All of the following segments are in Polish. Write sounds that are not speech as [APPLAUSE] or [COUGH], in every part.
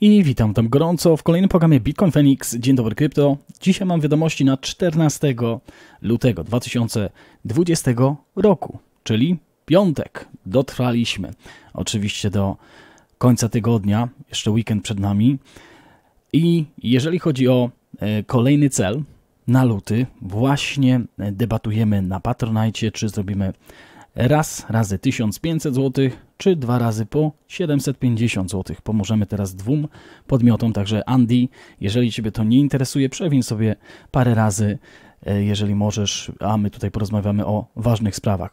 I witam tam gorąco w kolejnym programie Bitcoin Phoenix. Dzień dobry krypto. Dzisiaj mam wiadomości na 14 lutego 2020 roku, czyli piątek. Dotrwaliśmy oczywiście do końca tygodnia, jeszcze weekend przed nami. I jeżeli chodzi o e, kolejny cel na luty, właśnie debatujemy na Patronite, czy zrobimy raz razy 1500 zł, czy dwa razy po 750 zł. Pomożemy teraz dwóm podmiotom, także Andy, jeżeli Ciebie to nie interesuje, przewin sobie parę razy, e, jeżeli możesz, a my tutaj porozmawiamy o ważnych sprawach.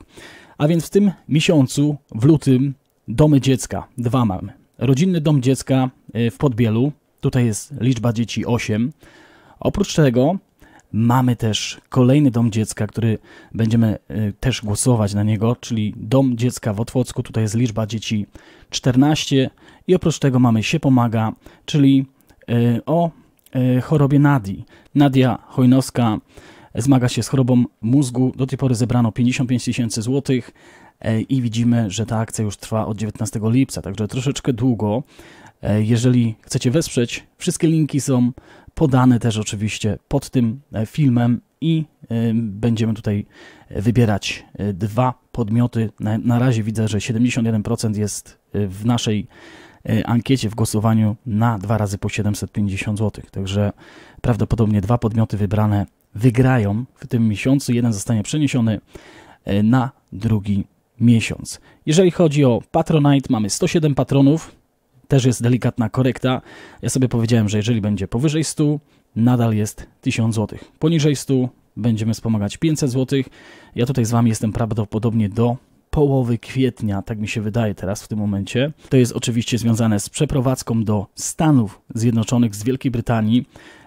A więc w tym miesiącu, w lutym, domy dziecka, dwa mamy. Rodzinny dom dziecka e, w Podbielu, tutaj jest liczba dzieci 8. Oprócz tego Mamy też kolejny dom dziecka, który będziemy y, też głosować na niego, czyli dom dziecka w Otwocku. Tutaj jest liczba dzieci 14 i oprócz tego mamy się pomaga, czyli y, o y, chorobie Nadi. Nadia Hojnowska zmaga się z chorobą mózgu. Do tej pory zebrano 55 tysięcy złotych. E, i widzimy, że ta akcja już trwa od 19 lipca, także troszeczkę długo. E, jeżeli chcecie wesprzeć, wszystkie linki są podane też oczywiście pod tym e, filmem i będziemy tutaj wybierać dwa podmioty. Na, razie widzę, że 71% jest w naszej ankiecie, w głosowaniu na dwa razy po 750 zł. Także prawdopodobnie dwa podmioty wybrane wygrają w tym miesiącu. Jeden zostanie przeniesiony na drugi miesiąc. Jeżeli chodzi o Patronite, mamy 107 patronów, też jest delikatna korekta. Ja sobie powiedziałem, że jeżeli będzie powyżej 100, nadal jest 1000 zł. Poniżej 100 będziemy wspomagać 500 zł. Ja tutaj z Wami jestem prawdopodobnie do połowy kwietnia, tak mi się wydaje teraz w tym momencie. To jest oczywiście związane z przeprowadzką do Stanów Zjednoczonych z Wielkiej Brytanii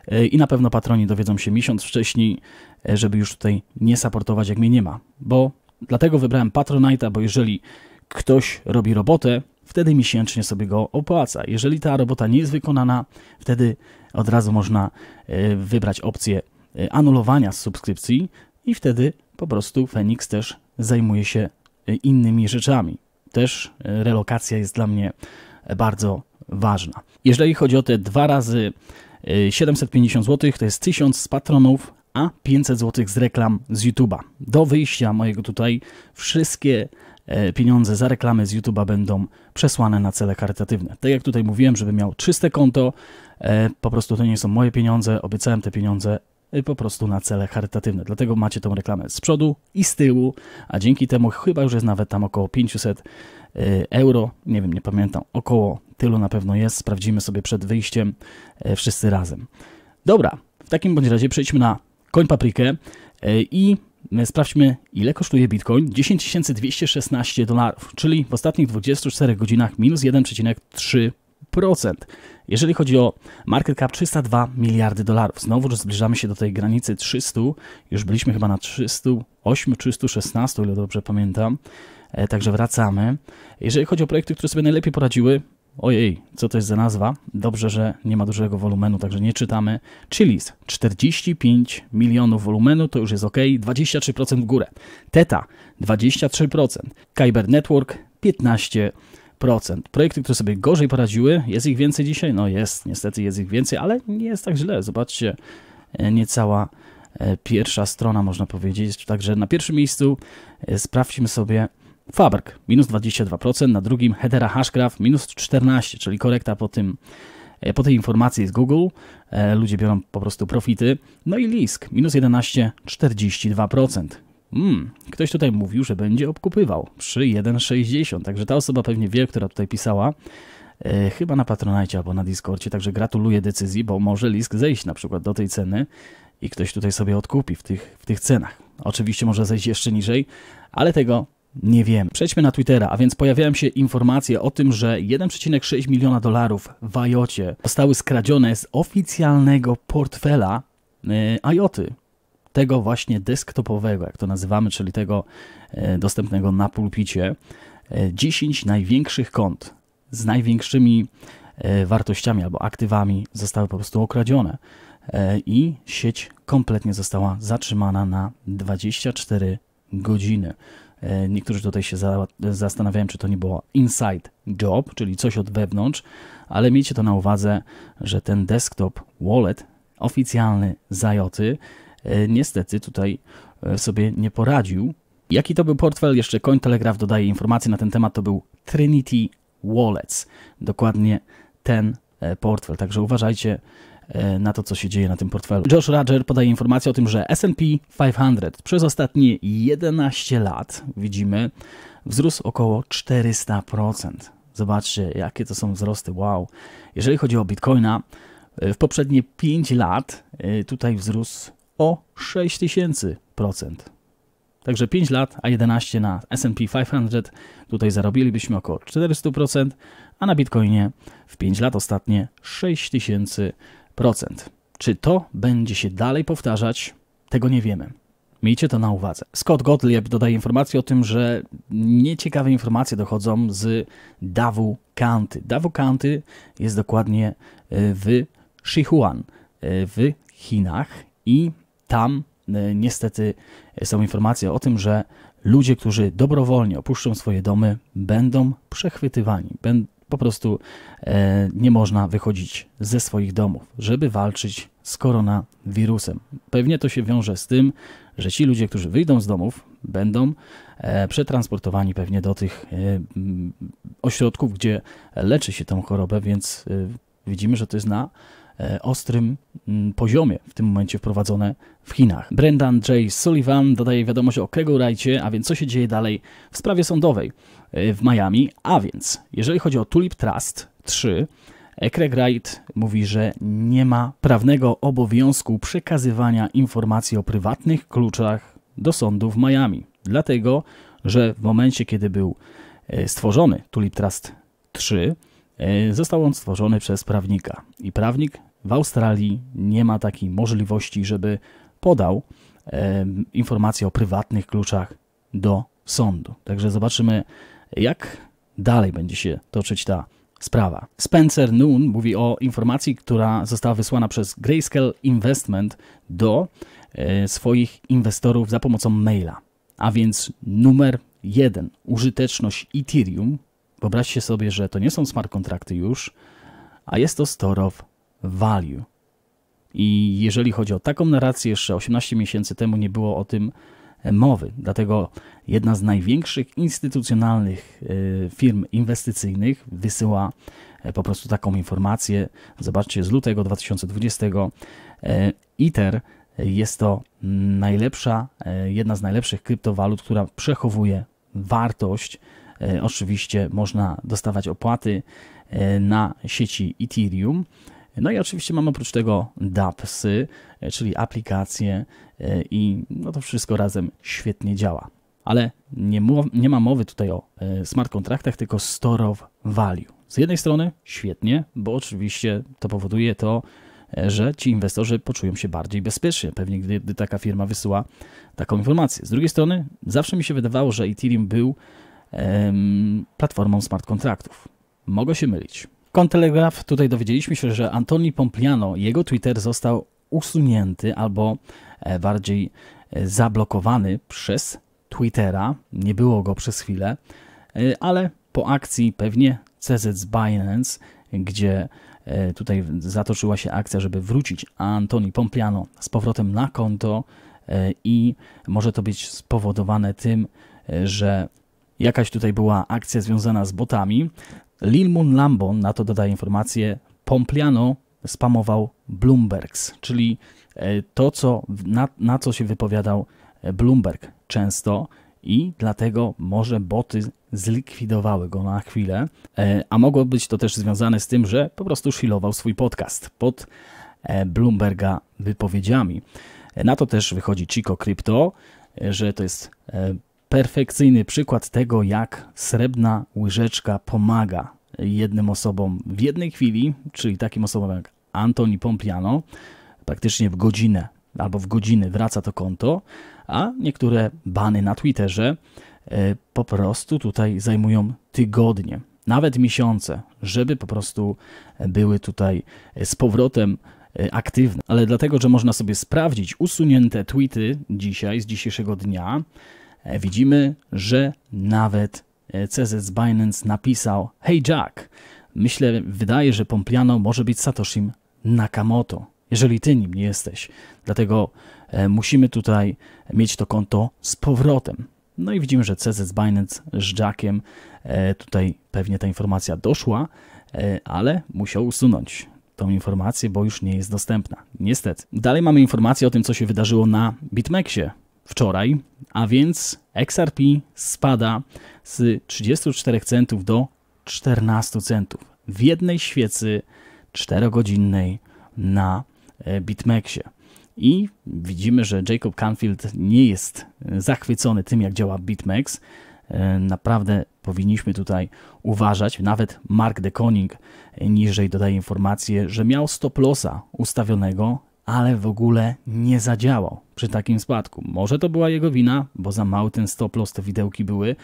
e, i na pewno patroni dowiedzą się miesiąc wcześniej, e, żeby już tutaj nie saportować jak mnie nie ma, bo Dlatego wybrałem Patronite'a, bo jeżeli ktoś robi robotę, wtedy miesięcznie sobie go opłaca. Jeżeli ta robota nie jest wykonana, wtedy od razu można e, wybrać opcję e, anulowania subskrypcji i wtedy po prostu Phoenix też zajmuje się e, innymi rzeczami. Też relokacja jest dla mnie bardzo ważna. Jeżeli chodzi o te dwa razy 750 zł, to jest 1000 z patronów a 500 zł z reklam z YouTube'a. Do wyjścia mojego tutaj wszystkie e, pieniądze za reklamy z YouTube'a będą przesłane na cele charytatywne. Tak jak tutaj mówiłem, żeby miał czyste konto, e, po prostu to nie są moje pieniądze, obiecałem te pieniądze e, po prostu na cele charytatywne. Dlatego macie tą reklamę z przodu i z tyłu, a dzięki temu chyba już jest nawet tam około 500 euro, nie wiem, nie pamiętam, około tylu na pewno jest, sprawdzimy sobie przed wyjściem wszyscy razem. Dobra, w takim bądź razie przejdźmy na Koń Paprykę e, i e, sprawdźmy, ile kosztuje Bitcoin. 10 216 dolarów, czyli w ostatnich 24 godzinach minus 1,3%. Jeżeli chodzi o market cap 302 miliardy dolarów, znowu zbliżamy się do tej granicy 300, już byliśmy chyba na 308, 316, ile dobrze pamiętam, e, także wracamy. Jeżeli chodzi o projekty, które sobie najlepiej poradziły, Ojej, co to jest za nazwa? Dobrze, że nie ma dużego wolumenu, także nie czytamy. Chilis 45 milionów wolumenu, to już jest ok, 23% w górę. Teta 23%, Kyber Network 15%. Projekty, które sobie gorzej poradziły, jest ich więcej dzisiaj? No jest, niestety jest ich więcej, ale nie jest tak źle. Zobaczcie, e, niecała e, pierwsza strona, można powiedzieć. Także na pierwszym miejscu e, sprawdźmy sobie Faberg minus 22%, na drugim Hedera Hashgraph minus 14%, czyli korekta po, tym, e, po tej informacji z Google. E, ludzie biorą po prostu profity. No i Lisk minus 11, 42%. Hmm, ktoś tutaj mówił, że będzie obkupywał przy 1,60, także ta osoba pewnie wie, która tutaj pisała, e, chyba na Patronite albo na Discordzie, także gratuluję decyzji, bo może Lisk zejść na przykład do tej ceny i ktoś tutaj sobie odkupi w tych, w tych cenach. Oczywiście może zejść jeszcze niżej, ale tego nie wiem. Przejdźmy na Twittera, a więc pojawiają się informacje o tym, że 1,6 miliona dolarów w IOTie zostały skradzione z oficjalnego portfela e, IOTy. Tego właśnie desktopowego, jak to nazywamy, czyli tego e, dostępnego na pulpicie. 10 e, największych kont z największymi wartościami albo aktywami zostały po prostu okradzione i sieć kompletnie została zatrzymana na 24 godziny. E, niektórzy tutaj się za, zastanawiają, czy to nie było inside job, czyli coś od wewnątrz, ale miejcie to na uwadze, że ten desktop wallet oficjalny Zajoty e, niestety tutaj e, sobie nie poradził. Jaki to był portfel? Jeszcze Cointelegraph dodaje informacje na ten temat. To był Trinity Wallets. Dokładnie ten portfel. Także uważajcie, E, na to, co się dzieje na tym portfelu. Josh Roger podaje informację o tym, że SP 500 przez ostatnie 11 lat, widzimy, wzrósł około 400%. Zobaczcie, jakie to są wzrosty. Wow. Jeżeli chodzi o Bitcoina, e, w poprzednie 5 lat e, tutaj wzrósł o 6000%. Także 5 lat, a 11 na S&P 500 tutaj zarobilibyśmy około 400%, a na Bitcoinie w 5 lat ostatnie 6000%. Czy to będzie się dalej powtarzać, tego nie wiemy. Miejcie to na uwadze. Scott Gottlieb dodaje informację o tym, że nieciekawe informacje dochodzą z Davu Kanty. Davu Kanty jest dokładnie e, w Sichuan e, w Chinach i tam e, niestety są informacje o tym, że ludzie, którzy dobrowolnie opuszczą swoje domy, będą przechwytywani, po prostu e, nie można wychodzić ze swoich domów, żeby walczyć z koronawirusem. Pewnie to się wiąże z tym, że ci ludzie, którzy wyjdą z domów, będą e, przetransportowani pewnie do tych e, mm, ośrodków, gdzie leczy się tą chorobę, więc e, widzimy, że to jest na e, ostrym mm, poziomie w tym momencie wprowadzone w Chinach. Brendan J. Sullivan dodaje wiadomość o Kegu Wrightie, a więc co się dzieje dalej w sprawie sądowej. Y, w Miami. A więc, jeżeli chodzi o Tulip Trust 3, e, Craig Wright mówi, że nie ma prawnego obowiązku przekazywania informacji o prywatnych kluczach do sądu w Miami. Dlatego, że w momencie, kiedy był e, stworzony Tulip Trust 3, e, został on stworzony przez prawnika. I prawnik w Australii nie ma takiej możliwości, żeby podał informacje o prywatnych kluczach do sądu. Także zobaczymy, jak dalej będzie się toczyć ta sprawa. Spencer Noon mówi o informacji, która została wysłana przez Grayscale Investment do e, swoich inwestorów za pomocą maila. A więc numer jeden, użyteczność Ethereum. Wyobraźcie sobie, że to nie są smart kontrakty już, a jest to store of value. I jeżeli chodzi o taką narrację, jeszcze 18 miesięcy temu nie było o tym mowy. Dlatego jedna z największych instytucjonalnych e, firm inwestycyjnych wysyła e, po prostu taką informację. Zobaczcie, z lutego 2020 e, ITER jest to najlepsza, jedna z najlepszych kryptowalut, która przechowuje wartość. Oczywiście można dostawać opłaty na sieci Ethereum. No i oczywiście mamy oprócz tego DAPSy, czyli aplikacje E, i no to wszystko razem świetnie działa. Ale nie, nie ma mowy tutaj o e, smart kontraktach, tylko store of value. Z jednej strony świetnie, bo oczywiście to powoduje to, e, że ci inwestorzy poczują się bardziej bezpiecznie, pewnie gdy, gdy, taka firma wysyła taką informację. Z drugiej strony, zawsze mi się wydawało, że Ethereum był em, platformą smart kontraktów. Mogę się mylić. Kontelegraf tutaj dowiedzieliśmy się, że Antoni Pompliano, jego Twitter został usunięty albo E, bardziej e, zablokowany przez Twittera. Nie było go przez chwilę, e, ale po akcji pewnie CZ z Binance, gdzie tutaj zatoczyła się akcja, żeby wrócić Antoni Pompliano z powrotem na konto i może to być spowodowane tym, że jakaś tutaj była akcja związana z botami. Lil Moon Lambon na to dodaje informację, Pompliano spamował Bloombergs, czyli E, to, co, na, na co się wypowiadał e, Bloomberg często i dlatego może boty zlikwidowały go na chwilę, e, a mogło być to też związane z tym, że po prostu szilował swój podcast pod Bloomberga wypowiedziami. Na to też wychodzi Chico Crypto, że to jest perfekcyjny przykład tego, jak srebrna łyżeczka pomaga jednym osobom w jednej chwili, czyli takim osobom jak Antoni Pompliano, praktycznie w godzinę albo w godziny wraca to konto, a niektóre bany na Twitterze e, po prostu tutaj zajmują tygodnie, nawet miesiące, żeby po prostu były tutaj e, z powrotem e, aktywne. Ale dlatego, że można sobie sprawdzić usunięte tweety dzisiaj, z dzisiejszego dnia, widzimy, że nawet CZ Binance napisał: Hey Jack, myślę, wydaje, że Pompliano może być Satoshi Nakamoto jeżeli ty nim nie jesteś. Dlatego e, musimy tutaj mieć to konto z powrotem. No i widzimy, że CZ Binance z Jackiem e, tutaj pewnie ta informacja doszła, e, ale musiał usunąć tą informację, bo już nie jest dostępna. Niestety. Dalej mamy informację o tym, co się wydarzyło na BitMEXie wczoraj, a więc XRP spada z 34 centów do 14 centów w jednej świecy 4-godzinnej na E, BitMEXie. I widzimy, że Jacob Canfield nie jest e, zachwycony tym, jak działa BitMEX. E, naprawdę powinniśmy tutaj uważać. Nawet Mark DeConing niżej dodaje informację, że miał stop lossa ustawionego ale w ogóle nie zadziałał przy takim spadku. Może to była jego wina, bo za mały ten stop loss te widełki były,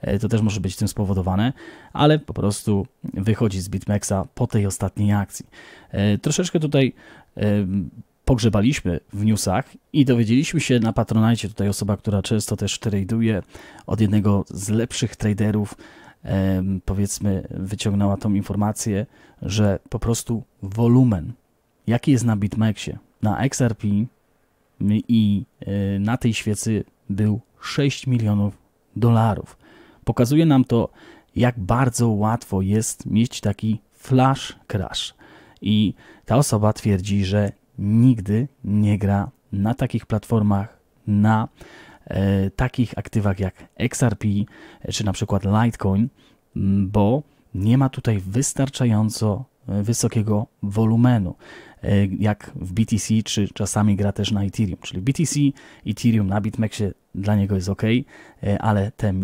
e, to też może być tym spowodowane, ale po prostu wychodzi z BitMEXa po tej ostatniej akcji. E, troszeczkę tutaj e, pogrzebaliśmy w newsach i dowiedzieliśmy się na Patronite, tutaj osoba, która często też traduje od jednego z lepszych traderów, powiedzmy wyciągnęła tą informację, że po prostu wolumen, jaki jest na BitMEXie, na XRP i e, na tej świecy był 6 milionów dolarów. Pokazuje nam to, jak bardzo łatwo jest mieć taki flash crash. I ta osoba twierdzi, że nigdy nie gra na takich platformach, na e, takich aktywach jak XRP e, czy na przykład Litecoin, bo nie ma tutaj wystarczająco e, wysokiego wolumenu. E, jak w BTC, czy czasami gra też na Ethereum. Czyli BTC, Ethereum na BitMEXie dla niego jest ok, e, ale te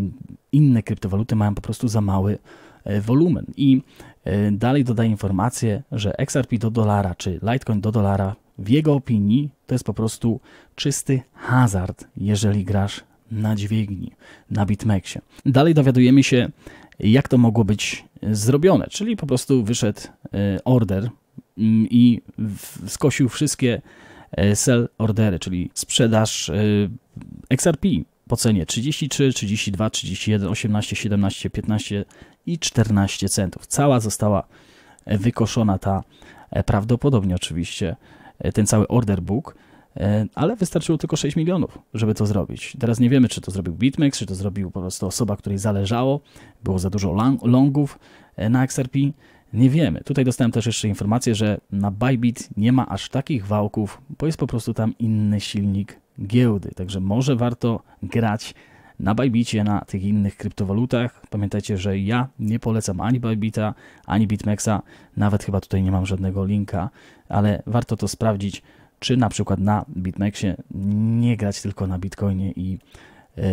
inne kryptowaluty mają po prostu za mały e, wolumen. I dalej dodaje informację, że XRP do dolara, czy Litecoin do dolara, w jego opinii to jest po prostu czysty hazard, jeżeli grasz na dźwigni, na BitMEXie. Dalej dowiadujemy się, jak to mogło być zrobione, czyli po prostu wyszedł order Mm, i skosił wszystkie e, sell ordery, czyli sprzedaż e, XRP po cenie 33, 32, 31, 18, 17, 15 i 14 centów. Cała została e, wykoszona ta prawdopodobnie oczywiście ten cały order book, ale wystarczyło tylko 6 milionów, żeby to zrobić. Teraz nie wiemy, czy to zrobił BitMEX, czy to zrobił po prostu osoba, której zależało, było za dużo longów na XRP, nie wiemy. Tutaj dostałem też jeszcze informację, że na Bybit nie ma aż takich wałków, bo jest po prostu tam inny silnik giełdy. Także może warto grać na Bybicie, na tych innych kryptowalutach. Pamiętajcie, że ja nie polecam ani Bybita, ani BitMEXa. Nawet chyba tutaj nie mam żadnego linka, ale warto to sprawdzić, czy na przykład na BitMEXie nie grać tylko na Bitcoinie i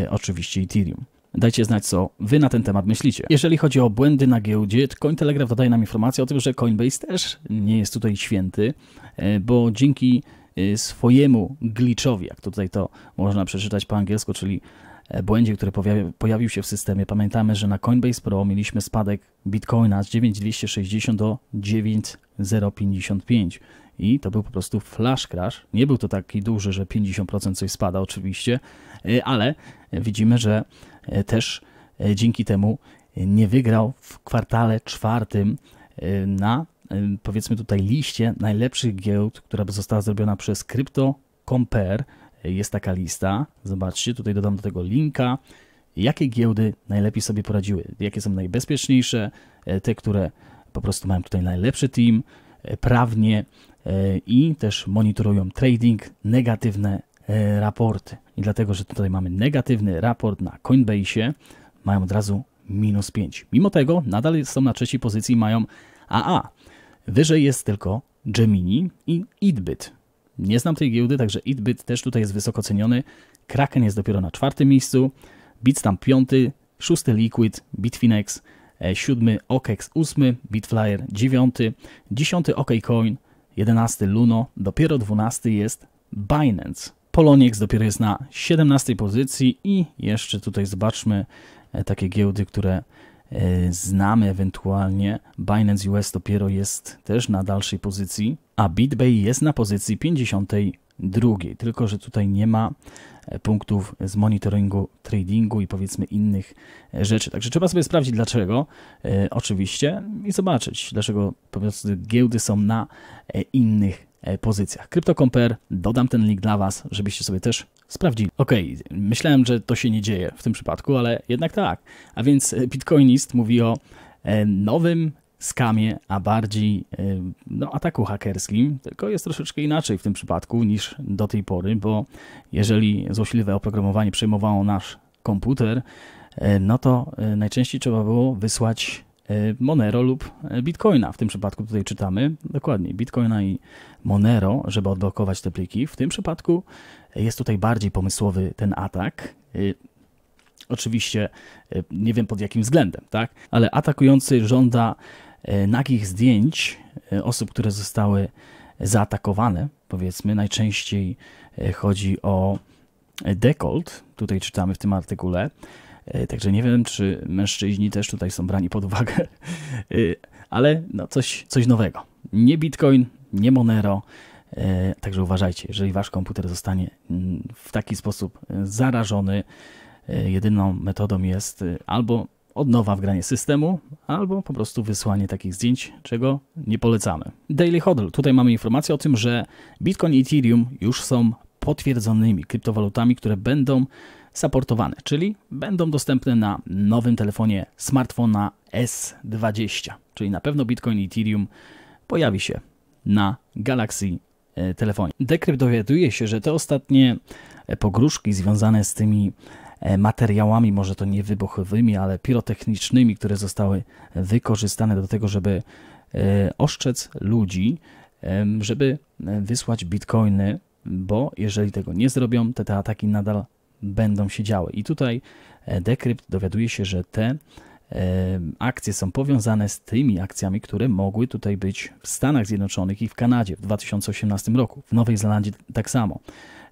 y, oczywiście Ethereum. Dajcie znać, co wy na ten temat myślicie. Jeżeli chodzi o błędy na giełdzie, Cointelegraph dodaje nam informację o tym, że Coinbase też nie jest tutaj święty, e, bo dzięki e, swojemu glitchowi, jak tutaj to można przeczytać po angielsku, czyli e, błędzie, który pojawił się w systemie. Pamiętamy, że na Coinbase Pro mieliśmy spadek Bitcoina z 9260 do 9055 i to był po prostu flash crash. Nie był to taki duży, że 50% coś spada oczywiście, y, ale widzimy, że y, też y, dzięki temu nie wygrał w kwartale czwartym na powiedzmy tutaj liście najlepszych giełd, która została zrobiona przez Crypto Compare. Jest taka lista, zobaczcie, tutaj dodam do tego linka, jakie giełdy najlepiej sobie poradziły, jakie są najbezpieczniejsze, te, które po prostu mają tutaj najlepszy team, prawnie i też monitorują trading, negatywne e, raporty. I dlatego, że tutaj mamy negatywny raport na Coinbase, mają od razu minus 5. Mimo tego nadal są na trzeciej pozycji, mają AA. Wyżej jest tylko Gemini i Itbit. Nie znam tej giełdy, także Itbit też tutaj jest wysoko ceniony. Kraken jest dopiero na czwartym miejscu, Bitstamp tam piąty, szósty Liquid, Bitfinex, e, siódmy OKEX, ósmy Bitflyer, dziewiąty, dziesiąty OKCoin, OK 11 Luno, dopiero 12 jest Binance. Poloniex dopiero jest na 17 pozycji i jeszcze tutaj zobaczmy e, takie giełdy, które e, znamy ewentualnie. Binance US dopiero jest też na dalszej pozycji, a BitBay jest na pozycji 52. Tylko, że tutaj nie ma punktów z monitoringu, tradingu i powiedzmy innych e, rzeczy. Także trzeba sobie sprawdzić dlaczego, e, oczywiście, i zobaczyć, dlaczego po prostu giełdy są na e, innych pozycjach. CryptoCompare, dodam ten link dla Was, żebyście sobie też sprawdzili. Ok, myślałem, że to się nie dzieje w tym przypadku, ale jednak tak. A więc Bitcoinist mówi o nowym skamie, a bardziej e, no, ataku hakerskim, tylko jest troszeczkę inaczej w tym przypadku niż do tej pory, bo jeżeli złośliwe oprogramowanie przejmowało nasz komputer, e, no to e, najczęściej trzeba było wysłać Monero lub Bitcoina. W tym przypadku tutaj czytamy dokładnie Bitcoina i Monero, żeby odblokować te pliki. W tym przypadku jest tutaj bardziej pomysłowy ten atak. Oczywiście nie wiem pod jakim względem, tak? Ale atakujący żąda E, nagich zdjęć e, osób, które zostały zaatakowane, powiedzmy, najczęściej e, chodzi o dekolt, tutaj czytamy w tym artykule, także nie wiem, czy mężczyźni też tutaj są brani pod uwagę, [LAUGHS] ale no coś, coś nowego. Nie Bitcoin, nie Monero, także uważajcie, jeżeli wasz komputer zostanie mm, w taki sposób zarażony, jedyną metodą jest albo od nowa wgranie systemu albo po prostu wysłanie takich zdjęć, czego nie polecamy. Daily Hodl. Tutaj mamy informację o tym, że Bitcoin i Ethereum już są potwierdzonymi kryptowalutami, które będą supportowane, czyli będą dostępne na nowym telefonie smartfona S20, czyli na pewno Bitcoin i Ethereum pojawi się na Galaxy e, telefonie. Dekrypt dowiaduje się, że te ostatnie e, pogróżki związane z tymi E, materiałami, może to nie wybuchowymi, ale pirotechnicznymi, które zostały wykorzystane do tego, żeby e, oszczec ludzi, żeby e, wysłać bitcoiny, bo jeżeli tego nie zrobią, to te ataki nadal będą się działy. I tutaj Decrypt dowiaduje się, że te akcje są powiązane z tymi akcjami, które mogły tutaj być w Stanach Zjednoczonych i w Kanadzie w 2018 roku, w Nowej Zelandii tak samo.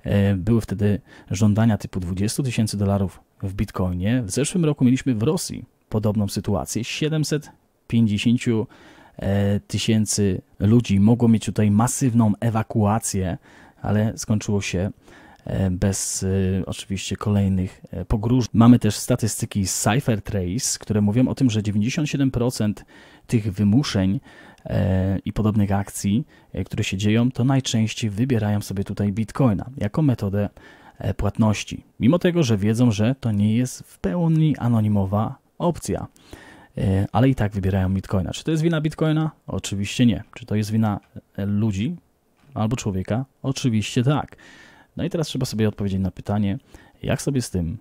E, były wtedy żądania typu 20 tysięcy dolarów w bitcoinie. W zeszłym roku mieliśmy w Rosji podobną sytuację. 750 e, tysięcy ludzi mogło mieć tutaj masywną ewakuację, ale skończyło się E, bez e, oczywiście kolejnych e, pogróż. Mamy też statystyki z CypherTrace, które mówią o tym, że 97% tych wymuszeń i podobnych akcji, które się dzieją, to najczęściej wybierają sobie tutaj Bitcoina jako metodę płatności. Mimo tego, że wiedzą, że to nie jest w pełni anonimowa opcja ale i tak wybierają Bitcoina. Czy to jest wina Bitcoina? Oczywiście nie. Czy to jest wina ludzi albo człowieka? Oczywiście tak. No i teraz trzeba sobie odpowiedzieć na pytanie, jak sobie z tym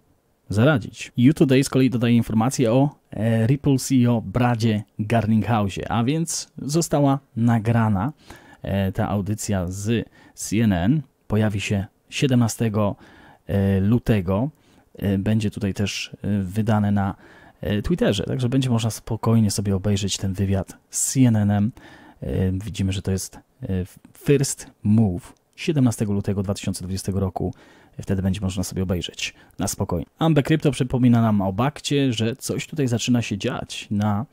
zaradzić. U2Day z kolei dodaje informację o e, Ripple CEO Bradzie Garlinghausie, a więc została nagrana e, ta audycja z CNN. Pojawi się 17 e, lutego. Będzie tutaj też wydane na Twitterze, także będzie można spokojnie sobie obejrzeć ten wywiad z CNN-em. Widzimy, że to jest first move 17 lutego 2020 roku. Wtedy będzie można sobie obejrzeć na spokojnie. Ambe Crypto przypomina nam o Bakcie, że coś tutaj zaczyna się dziać na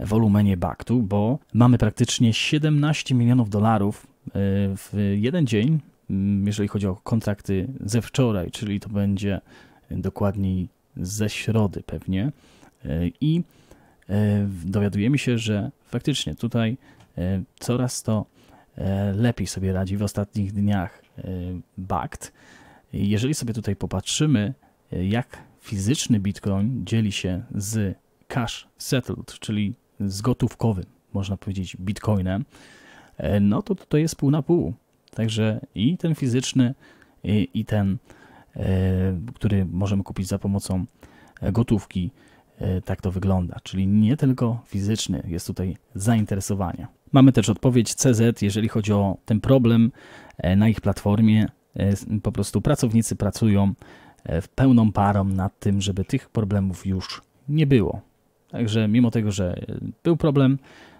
wolumenie Baktu, bo mamy praktycznie 17 milionów dolarów e, w jeden dzień, mm, jeżeli chodzi o kontrakty ze wczoraj, czyli to będzie dokładniej ze środy pewnie. E, I e, dowiadujemy się, że faktycznie tutaj coraz to E, lepiej sobie radzi w ostatnich dniach e, BACT. Jeżeli sobie tutaj popatrzymy, e, jak fizyczny Bitcoin dzieli się z cash settled, czyli z gotówkowym, można powiedzieć, Bitcoinem, no to tutaj jest pół na pół. Także i ten fizyczny, i, i ten, który możemy kupić za pomocą gotówki, E, tak to wygląda, czyli nie tylko fizyczny jest tutaj zainteresowanie. Mamy też odpowiedź CZ, jeżeli chodzi o ten problem e, na ich platformie. E, po prostu pracownicy pracują w pełną parą nad tym, żeby tych problemów już nie było. Także mimo tego, że był problem,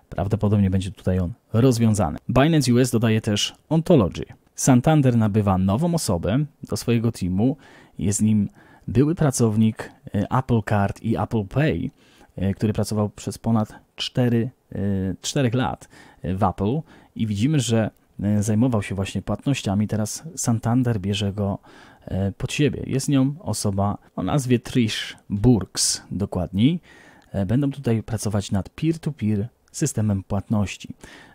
prawdopodobnie będzie tutaj on rozwiązany. Binance US dodaje też Ontology. Santander nabywa nową osobę do swojego teamu. Jest nim były pracownik Y, Apple Card i Apple Pay, y, który pracował przez ponad 4, 4 y, lat w Apple i widzimy, że zajmował się właśnie płatnościami, teraz Santander bierze go pod siebie. Jest nią osoba o nazwie Trish Burks dokładniej. Będą tutaj pracować nad peer-to-peer -peer systemem płatności.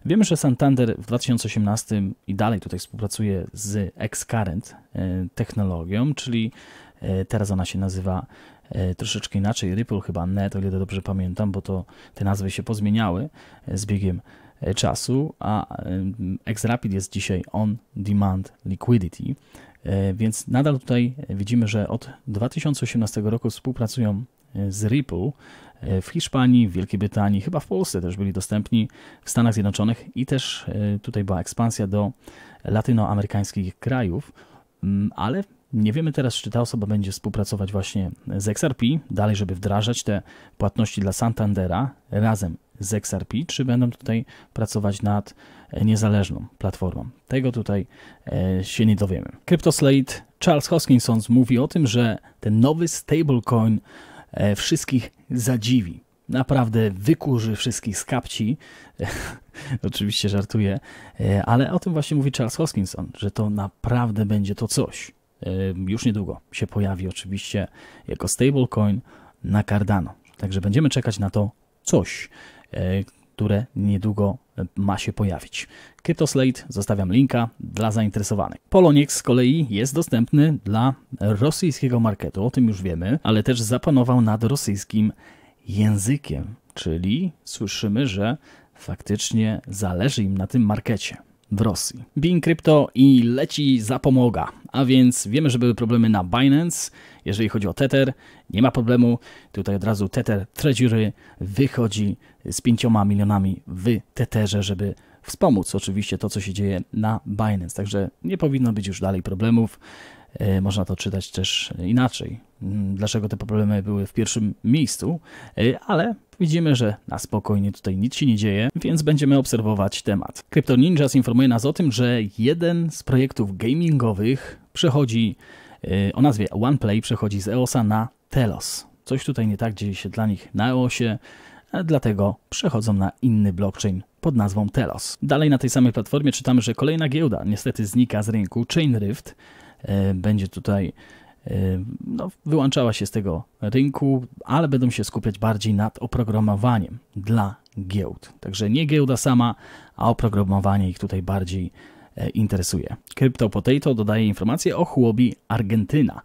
Wiemy, że Santander w 2018 i dalej tutaj współpracuje z Excurrent technologią, czyli teraz ona się nazywa E, troszeczkę inaczej, Ripple chyba Net, o ile dobrze pamiętam, bo to te nazwy się pozmieniały e, z biegiem e, czasu, a Xrapid jest dzisiaj on demand liquidity, więc nadal tutaj widzimy, że od 2018 roku współpracują z Ripple w Hiszpanii, w Wielkiej Brytanii, chyba w Polsce też byli dostępni, w Stanach Zjednoczonych i też tutaj była ekspansja do latynoamerykańskich krajów, mm, ale nie wiemy teraz, czy ta osoba będzie współpracować właśnie z XRP, dalej, żeby wdrażać te płatności dla Santandera razem z XRP, czy będą tutaj pracować nad niezależną platformą. Tego tutaj e, się nie dowiemy. CryptoSlate Charles Hoskinson mówi o tym, że ten nowy stablecoin e, wszystkich zadziwi. Naprawdę wykurzy wszystkich z kapci. [LAUGHS] Oczywiście żartuję, e, ale o tym właśnie mówi Charles Hoskinson, że to naprawdę będzie to coś już niedługo się pojawi oczywiście jako stablecoin na Cardano. Także będziemy czekać na to coś, e, które niedługo e, ma się pojawić. CryptoSlate, zostawiam linka dla zainteresowanych. Poloniex z kolei jest dostępny dla rosyjskiego marketu, o tym już wiemy, ale też zapanował nad rosyjskim językiem, czyli słyszymy, że faktycznie zależy im na tym markecie w Rosji. Bing Crypto i leci zapomoga, a więc wiemy, że były problemy na Binance, jeżeli chodzi o Tether, nie ma problemu, tutaj od razu Tether Treasury wychodzi z 5 milionami w Tetherze, żeby wspomóc oczywiście to, co się dzieje na Binance, także nie powinno być już dalej problemów. E, można to czytać też inaczej, mm, dlaczego te problemy były w pierwszym miejscu, e, ale Widzimy, że na spokojnie tutaj nic się nie dzieje, więc będziemy obserwować temat. Crypto Ninjas informuje nas o tym, że jeden z projektów gamingowych przechodzi y, o nazwie OnePlay przechodzi z EOSa na Telos. Coś tutaj nie tak dzieje się dla nich na EOSie, dlatego przechodzą na inny blockchain pod nazwą Telos. Dalej na tej samej platformie czytamy, że kolejna giełda niestety znika z rynku, Chain Rift. Y, będzie tutaj no, wyłączała się z tego rynku, ale będą się skupiać bardziej nad oprogramowaniem dla giełd. Także nie giełda sama, a oprogramowanie ich tutaj bardziej e, interesuje. Crypto Potato dodaje informacje o chłobi Argentyna.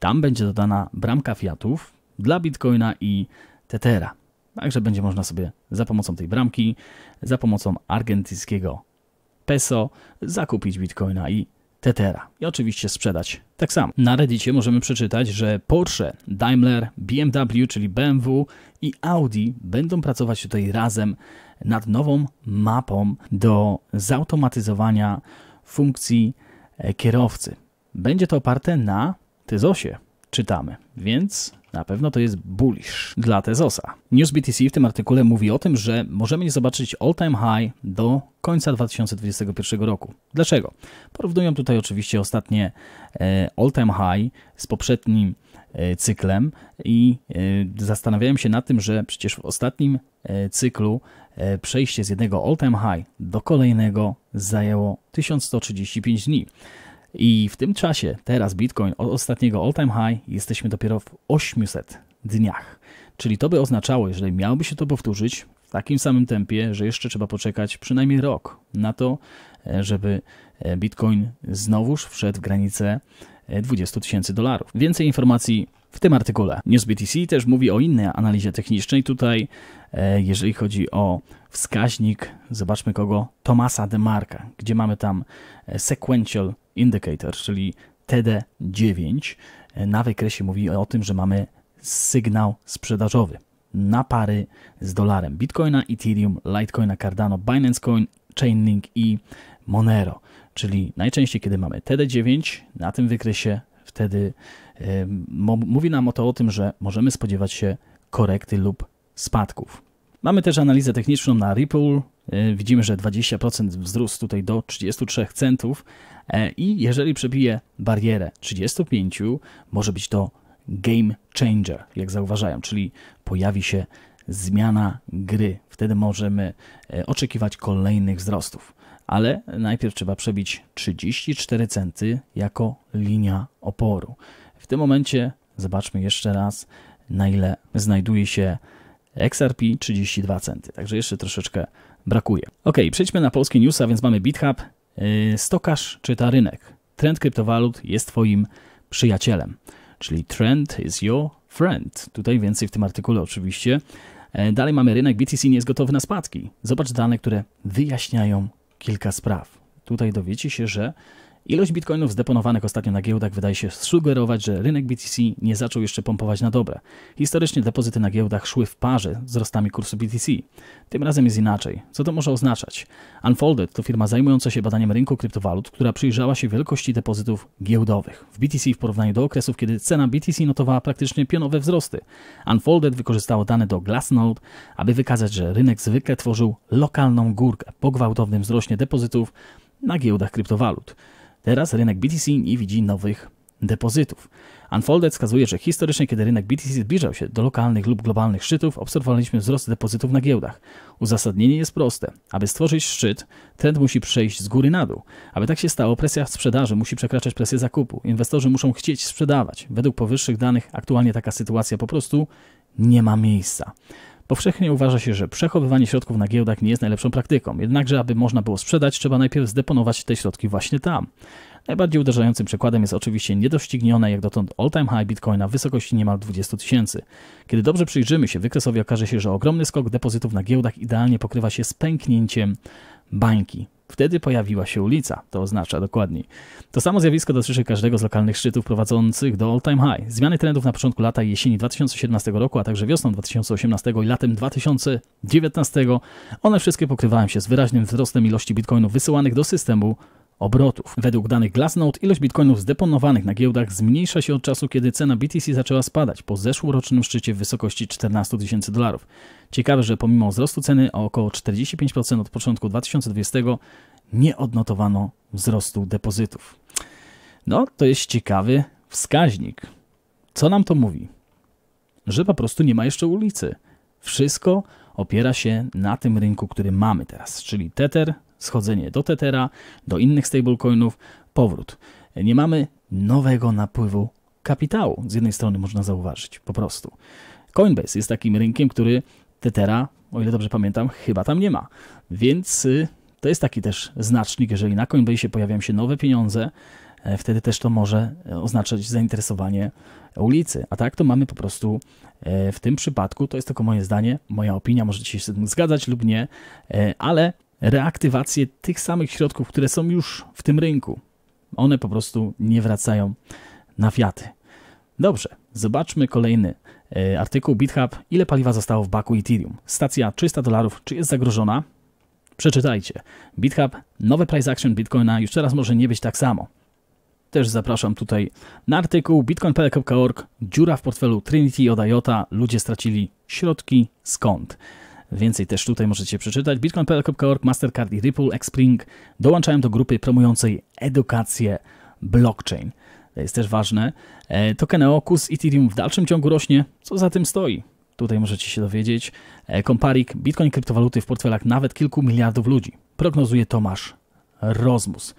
Tam będzie dodana bramka fiatów dla Bitcoina i Tetera. Także będzie można sobie za pomocą tej bramki, za pomocą argentyńskiego peso zakupić Bitcoina i Tetera i oczywiście sprzedać tak samo. Na Reddicie możemy przeczytać, że Porsche, Daimler, BMW, czyli BMW i Audi będą pracować tutaj razem nad nową mapą do zautomatyzowania funkcji e, kierowcy. Będzie to oparte na Tyzosie, czytamy, więc na pewno to jest bullish dla Tezosa. News BTC w tym artykule mówi o tym, że możemy nie zobaczyć all-time high do końca 2021 roku. Dlaczego? Porównują tutaj oczywiście ostatnie e, all-time high z poprzednim e, cyklem i e, zastanawiałem się nad tym, że przecież w ostatnim cyklu przejście z jednego all-time high do kolejnego zajęło 1135 dni. I w tym czasie, teraz Bitcoin od ostatniego all-time high, jesteśmy dopiero w 800 dniach. Czyli to by oznaczało, jeżeli miałoby się to powtórzyć w takim samym tempie, że jeszcze trzeba poczekać przynajmniej rok na to, e, żeby e, Bitcoin znowuż wszedł w granicę 20 e, tysięcy dolarów. Więcej informacji w tym artykule. News BTC też mówi o innej analizie technicznej. Tutaj, jeżeli chodzi o wskaźnik, zobaczmy kogo, Tomasa Demarka, gdzie mamy tam sequential Indicator, czyli TD9, e, na wykresie mówi o tym, że mamy sygnał sprzedażowy na pary z dolarem Bitcoina, Ethereum, Litecoina, Cardano, Binance Coin, Chainlink i Monero. Czyli najczęściej, kiedy mamy TD9 na tym wykresie, wtedy mówi nam o to o tym, że możemy spodziewać się korekty lub spadków. Mamy też analizę techniczną na Ripple. E, widzimy, że 20% wzrósł tutaj do 33 centów e, i jeżeli przebije barierę 35, może być to game changer, jak zauważają, czyli pojawi się zmiana gry. Wtedy możemy e, oczekiwać kolejnych wzrostów. Ale najpierw trzeba przebić 34 centy jako linia oporu. W tym momencie zobaczmy jeszcze raz, na ile znajduje się XRP 32 centy, także jeszcze troszeczkę brakuje. Ok, przejdźmy na polskie newsa, więc mamy BitHub. Yy, stokarz czyta rynek. Trend kryptowalut jest Twoim przyjacielem, czyli trend is your friend. Tutaj więcej w tym artykule oczywiście. Yy, dalej mamy rynek BTC nie jest gotowy na spadki. Zobacz dane, które wyjaśniają kilka spraw. Tutaj dowiecie się, że Ilość bitcoinów zdeponowanych ostatnio na giełdach wydaje się sugerować, że rynek BTC nie zaczął jeszcze pompować na dobre. Historycznie depozyty na giełdach szły w parze z wzrostami kursu BTC. Tym razem jest inaczej. Co to może oznaczać? Unfolded to firma zajmująca się badaniem rynku kryptowalut, która przyjrzała się wielkości depozytów giełdowych w BTC w porównaniu do okresów, kiedy cena BTC notowała praktycznie pionowe wzrosty. Unfolded wykorzystało dane do Glassnode, aby wykazać, że rynek zwykle tworzył lokalną górkę po gwałtownym wzroście depozytów na giełdach kryptowalut. Teraz rynek BTC nie widzi nowych depozytów. Unfolded wskazuje, że historycznie, kiedy rynek BTC zbliżał się do lokalnych lub globalnych szczytów, obserwowaliśmy wzrost depozytów na giełdach. Uzasadnienie jest proste. Aby stworzyć szczyt, trend musi przejść z góry na dół. Aby tak się stało, presja sprzedaży musi przekraczać presję zakupu. Inwestorzy muszą chcieć sprzedawać. Według powyższych danych aktualnie taka sytuacja po prostu nie ma miejsca. Powszechnie uważa się, że przechowywanie środków na giełdach nie jest najlepszą praktyką, jednakże aby można było sprzedać, trzeba najpierw zdeponować te środki właśnie tam. Najbardziej uderzającym przykładem jest oczywiście niedoścignione jak dotąd all-time high bitcoina w wysokości niemal 20 tysięcy. Kiedy dobrze przyjrzymy się wykresowi okaże się, że ogromny skok depozytów na giełdach idealnie pokrywa się z pęknięciem bańki. Wtedy pojawiła się ulica, to oznacza dokładniej. To samo zjawisko dotyczy każdego z lokalnych szczytów prowadzących do all-time high. Zmiany trendów na początku lata i jesieni 2017 roku, a także wiosną 2018 i latem 2019, one wszystkie pokrywają się z wyraźnym wzrostem ilości bitcoinów wysyłanych do systemu obrotów. Według danych Glassnode ilość bitcoinów zdeponowanych na giełdach zmniejsza się od czasu, kiedy cena BTC zaczęła spadać po zeszłorocznym szczycie w wysokości 14 tysięcy dolarów. Ciekawe, że pomimo wzrostu ceny o około 45% od początku 2020 nie odnotowano wzrostu depozytów. No, to jest ciekawy wskaźnik. Co nam to mówi? Że po prostu nie ma jeszcze ulicy. Wszystko opiera się na tym rynku, który mamy teraz, czyli Tether, schodzenie do Tethera, do innych stablecoinów, powrót. Nie mamy nowego napływu kapitału, z jednej strony można zauważyć, po prostu. Coinbase jest takim rynkiem, który Tethera, o ile dobrze pamiętam, chyba tam nie ma. Więc y, to jest taki też znacznik, jeżeli na Coinbase pojawiają się nowe pieniądze, e, wtedy też to może e, oznaczać zainteresowanie ulicy. A tak to mamy po prostu e, w tym przypadku, to jest tylko moje zdanie, moja opinia, możecie się z tym zgadzać lub nie, ale reaktywację tych samych środków, które są już w tym rynku. One po prostu nie wracają na fiaty. Dobrze, zobaczmy kolejny e, artykuł BitHub. Ile paliwa zostało w baku Ethereum? Stacja 300 dolarów, czy jest zagrożona? Przeczytajcie. BitHub, nowe price action Bitcoina już teraz może nie być tak samo. Też zapraszam tutaj na artykuł bitcoin.pl.org, dziura w portfelu Trinity od IOTA, ludzie stracili środki, skąd? Więcej też tutaj możecie przeczytać. Bitcoin.pl.org, Mastercard i Ripple, Xpring dołączają do grupy promującej edukację blockchain. To jest też ważne. E, Token kurs Ethereum w dalszym ciągu rośnie. Co za tym stoi? Tutaj możecie się dowiedzieć. E, Komparik, Bitcoin, kryptowaluty w portfelach nawet kilku miliardów ludzi. Prognozuje Tomasz Rozmus.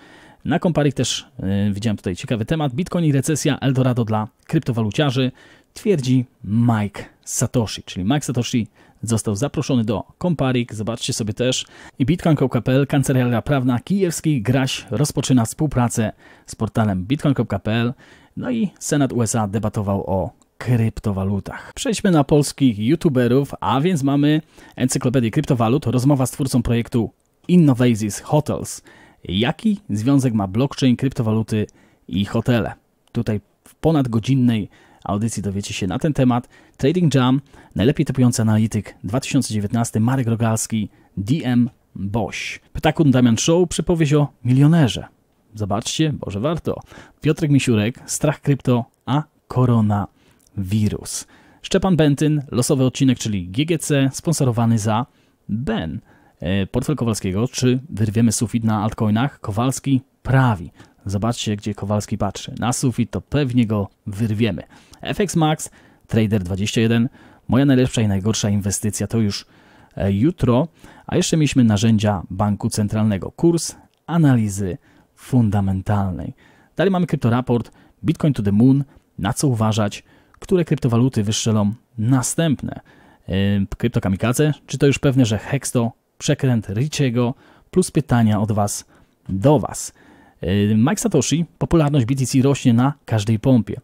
Na Komparik też yy, widziałem tutaj ciekawy temat. Bitcoin i recesja Eldorado dla kryptowaluciarzy, twierdzi Mike Satoshi, czyli Mike Satoshi został zaproszony do Komparik, zobaczcie sobie też. I bitcoin.pl, kancelaria prawna kijewski Graś rozpoczyna współpracę z portalem bitcoin.pl. No i Senat USA debatował o kryptowalutach. Przejdźmy na polskich youtuberów, a więc mamy encyklopedię kryptowalut, rozmowa z twórcą projektu Innovasis Hotels. Jaki związek ma blockchain, kryptowaluty i hotele? Tutaj w ponadgodzinnej audycji dowiecie się na ten temat. Trading Jam, najlepiej typujący analityk 2019 Marek Rogalski, DM Boś. Pytakun Damian Show, przypowieść o milionerze. Zobaczcie, Boże warto. Piotrek Misiurek, Strach Krypto, a koronawirus. Szczepan Bentyn, losowy odcinek, czyli GGC, sponsorowany za Ben. E, portfel Kowalskiego, czy wyrwiemy sufit na altcoinach? Kowalski prawi. Zobaczcie, gdzie Kowalski patrzy. Na sufit to pewnie go wyrwiemy. FX Max, Trader 21, moja najlepsza i najgorsza inwestycja to już e, jutro. A jeszcze mieliśmy narzędzia banku centralnego. Kurs analizy fundamentalnej. Dalej mamy kryptoraport Bitcoin to the Moon, na co uważać, które kryptowaluty wyszczelą następne. Yy, czy to już pewne, że Hexto, przekręt Riciego? plus pytania od Was do Was. E, Mike Satoshi, popularność BTC rośnie na każdej pompie.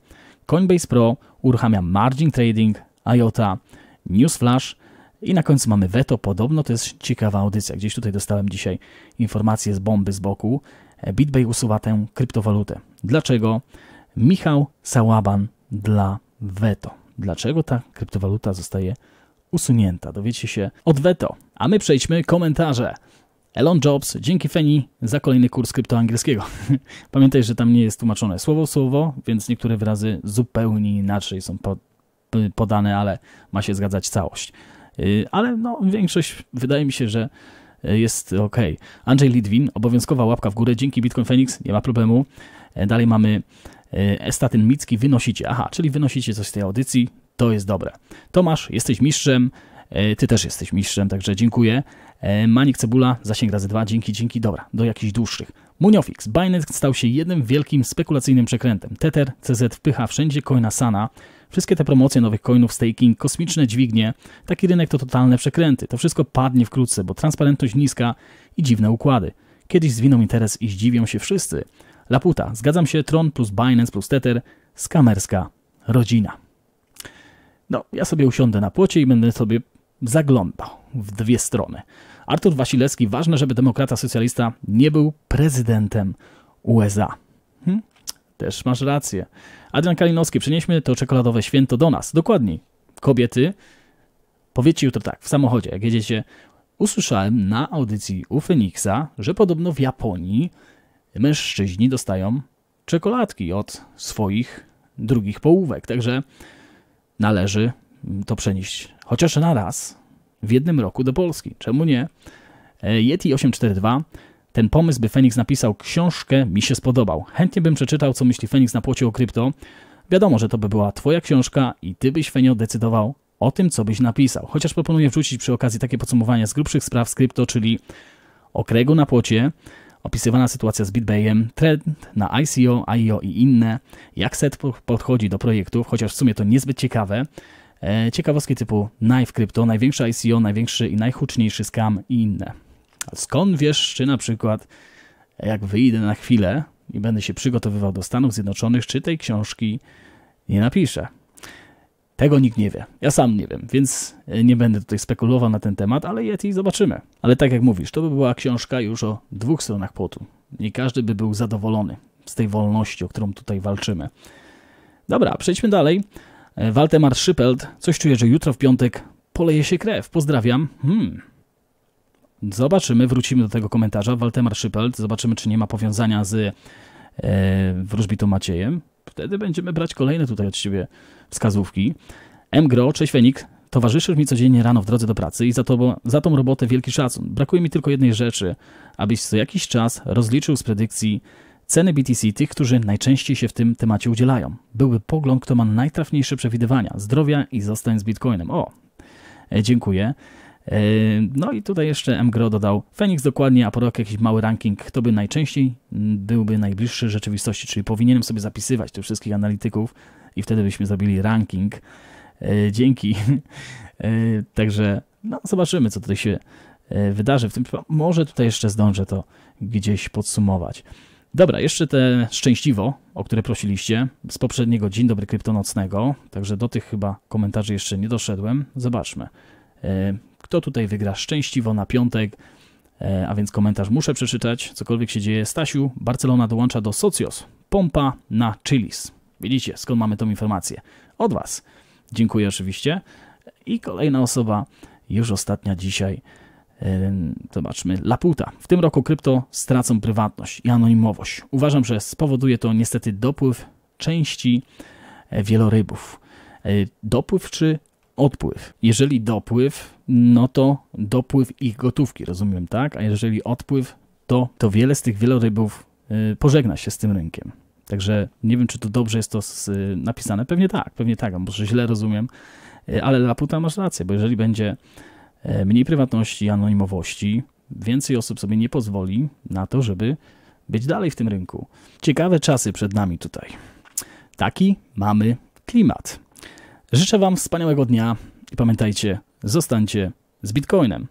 Coinbase Pro uruchamia margin trading, IOTA, Newsflash i na końcu mamy Veto. Podobno to jest ciekawa audycja. Gdzieś tutaj dostałem dzisiaj informację z bomby z boku. E, BitBay usuwa tę kryptowalutę. Dlaczego? Michał Sałaban dla Veto. Dlaczego ta kryptowaluta zostaje usunięta? Dowiecie się od Veto. A my przejdźmy komentarze. Elon Jobs, dzięki Feni za kolejny kurs kryptoangielskiego. [LAUGHS] Pamiętaj, że tam nie jest tłumaczone słowo słowo, więc niektóre wyrazy zupełnie inaczej są podane, ale ma się zgadzać całość. Y, ale no, większość wydaje mi się, że y, jest ok. Andrzej Lidwin, obowiązkowa łapka w górę, dzięki Bitcoin Phoenix, nie ma problemu. E, dalej mamy y, Estatyn Micki, wynosicie. Aha, czyli wynosicie coś z tej audycji, to jest dobre. Tomasz, jesteś mistrzem, E, ty też jesteś mistrzem, także dziękuję. E, Manik Cebula, zasięg razy dwa, dzięki, dzięki, dobra, do jakichś dłuższych. Muniofix, Binance stał się jednym wielkim spekulacyjnym przekrętem. Tether, CZ wpycha wszędzie coina Sana, wszystkie te promocje nowych coinów, staking, kosmiczne dźwignie, taki rynek to totalne przekręty. To wszystko padnie wkrótce, bo transparentność niska i dziwne układy. Kiedyś zwiną interes i zdziwią się wszyscy. Laputa, zgadzam się, Tron plus Binance plus Tether, skamerska rodzina. No, ja sobie usiądę na płocie i będę sobie zagląda w dwie strony. Artur Wasilewski, ważne, żeby demokrata socjalista nie był prezydentem USA. Hm? Też masz rację. Adrian Kalinowski, przenieśmy to czekoladowe święto do nas. Dokładniej. Kobiety, powiedzcie jutro tak, w samochodzie, jak jedziecie, usłyszałem na audycji u Feniksa, że podobno w Japonii mężczyźni dostają czekoladki od swoich drugich połówek. Także należy to przenieść chociaż na raz w jednym roku do Polski. Czemu nie? E, Yeti 842 ten pomysł, by Feniks napisał książkę, mi się spodobał. Chętnie bym przeczytał, co myśli Feniks na płocie o krypto. Wiadomo, że to by była twoja książka i ty byś, Fenio, decydował o tym, co byś napisał. Chociaż proponuję wrzucić przy okazji takie podsumowania z grubszych spraw z krypto, czyli o na płocie, opisywana sytuacja z BitBayem, trend na ICO, IO i inne, jak set podchodzi do projektów, chociaż w sumie to niezbyt ciekawe, E, ciekawostki typu Knife Crypto, największe ICO, największy i najhuczniejszy scam i inne. Skąd wiesz, czy na przykład jak wyjdę na chwilę i będę się przygotowywał do Stanów Zjednoczonych, czy tej książki nie napiszę? Tego nikt nie wie. Ja sam nie wiem, więc e, nie będę tutaj spekulował na ten temat, ale Yeti zobaczymy. Ale tak jak mówisz, to by była książka już o dwóch stronach płotu. Nie każdy by był zadowolony z tej wolności, o którą tutaj walczymy. Dobra, przejdźmy dalej. E, Waltemar Szypelt, coś czuję, że jutro w piątek poleje się krew. Pozdrawiam. Hmm. Zobaczymy, wrócimy do tego komentarza. Waltemar Szypelt, zobaczymy, czy nie ma powiązania z e, wróżbitą Maciejem. Wtedy będziemy brać kolejne tutaj od Ciebie wskazówki. M. Gro, cześć Fenik, Towarzyszysz mi codziennie rano w drodze do pracy i za, to, za tą robotę wielki szacun. Brakuje mi tylko jednej rzeczy, abyś co jakiś czas rozliczył z predykcji Ceny BTC tych, którzy najczęściej się w tym temacie udzielają. Były pogląd, kto ma najtrafniejsze przewidywania zdrowia i zostań z Bitcoinem. O, e, dziękuję. E, no i tutaj jeszcze MGRO dodał Fenix dokładnie, a po rok jakiś mały ranking, kto by najczęściej byłby najbliższy rzeczywistości, czyli powinienem sobie zapisywać tych wszystkich analityków i wtedy byśmy zrobili ranking. E, dzięki. [LAUGHS] Także no, zobaczymy, co tutaj się wydarzy w tym. Może tutaj jeszcze zdążę to gdzieś podsumować. Dobra, jeszcze te szczęśliwo, o które prosiliście z poprzedniego Dzień Dobry Kryptonocnego, także do tych chyba komentarzy jeszcze nie doszedłem. Zobaczmy, e, kto tutaj wygra szczęśliwo na piątek, e, a więc komentarz muszę przeczytać, cokolwiek się dzieje. Stasiu, Barcelona dołącza do Socios, pompa na Chilis. Widzicie, skąd mamy tą informację? Od Was. Dziękuję oczywiście. I kolejna osoba, już ostatnia dzisiaj, Zobaczmy, Laputa. W tym roku krypto stracą prywatność i anonimowość. Uważam, że spowoduje to niestety dopływ części e, wielorybów. E, dopływ czy odpływ? Jeżeli dopływ, no to dopływ ich gotówki, rozumiem, tak? A jeżeli odpływ, to, to wiele z tych wielorybów e, pożegna się z tym rynkiem. Także nie wiem, czy to dobrze jest to napisane. Pewnie tak, pewnie tak, może no źle rozumiem, ale Laputa masz rację, bo jeżeli będzie E, mniej prywatności, anonimowości. Więcej osób sobie nie pozwoli na to, żeby być dalej w tym rynku. Ciekawe czasy przed nami tutaj. Taki mamy klimat. Życzę Wam wspaniałego dnia i pamiętajcie, zostańcie z Bitcoinem.